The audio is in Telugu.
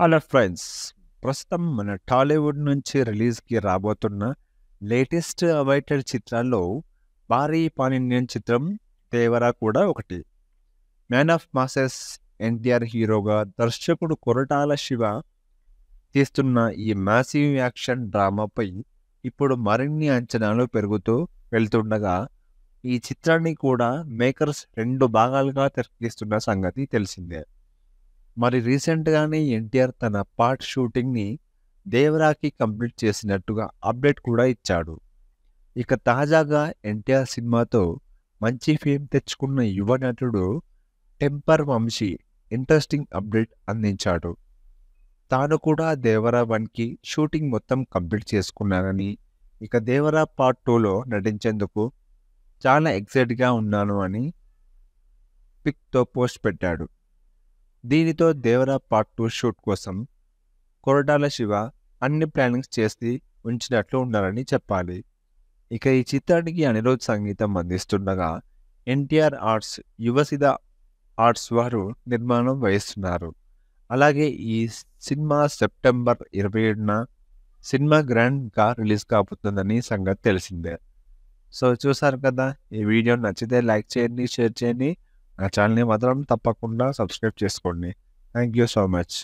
హలో ఫ్రెండ్స్ ప్రస్తుతం మన టాలీవుడ్ నుంచి రిలీజ్కి రాబోతున్న లేటెస్ట్ అవైటెడ్ చిత్రాల్లో భారీ పానిండియన్ చిత్రం దేవరా కూడా ఒకటి మ్యాన్ ఆఫ్ మాసెస్ ఎన్టీఆర్ హీరోగా దర్శకుడు కొరటాల శివ తీస్తున్న ఈ మ్యాసివ్ యాక్షన్ డ్రామాపై ఇప్పుడు మరిన్ని అంచనాలు పెరుగుతూ వెళ్తుండగా ఈ చిత్రాన్ని కూడా మేకర్స్ రెండు భాగాలుగా తెరకిస్తున్న సంగతి తెలిసిందే మరి రీసెంట్గానే ఎన్టీఆర్ తన పార్ట్ షూటింగ్ని దేవరాకి కంప్లీట్ చేసినట్టుగా అప్డేట్ కూడా ఇచ్చాడు ఇక తాజాగా ఎన్టీఆర్ సినిమాతో మంచి ఫేమ్ తెచ్చుకున్న యువ నటుడు టెంపర్ వంశీ ఇంట్రెస్టింగ్ అప్డేట్ అందించాడు తాను కూడా దేవరా వన్కి షూటింగ్ మొత్తం కంప్లీట్ చేసుకున్నానని ఇక దేవరా పార్ట్ టూలో నటించేందుకు చాలా ఎక్సైట్గా ఉన్నాను అని పిక్తో పోస్ట్ పెట్టాడు దీనితో దేవరా పార్ట్ టూ షూట్ కోసం కొరటాల శివ అన్ని ప్లానింగ్స్ చేసి ఉంచినట్లు ఉండాలని చెప్పాలి ఇక ఈ చిత్రానికి అనిరోధ్ సంగీతం అందిస్తుండగా ఎన్టీఆర్ ఆర్ట్స్ యువసిద ఆర్ట్స్ వారు నిర్మాణం వహిస్తున్నారు అలాగే ఈ సినిమా సెప్టెంబర్ ఇరవై ఏడున సినిమా గ్రాండ్గా రిలీజ్ కాబోతుందని సంగతి తెలిసిందే సో చూసారు కదా ఈ వీడియో నచ్చితే లైక్ చేయండి షేర్ చేయండి నా ఛానల్ని మాత్రం తప్పకుండా సబ్స్క్రైబ్ చేసుకోండి థ్యాంక్ యూ సో మచ్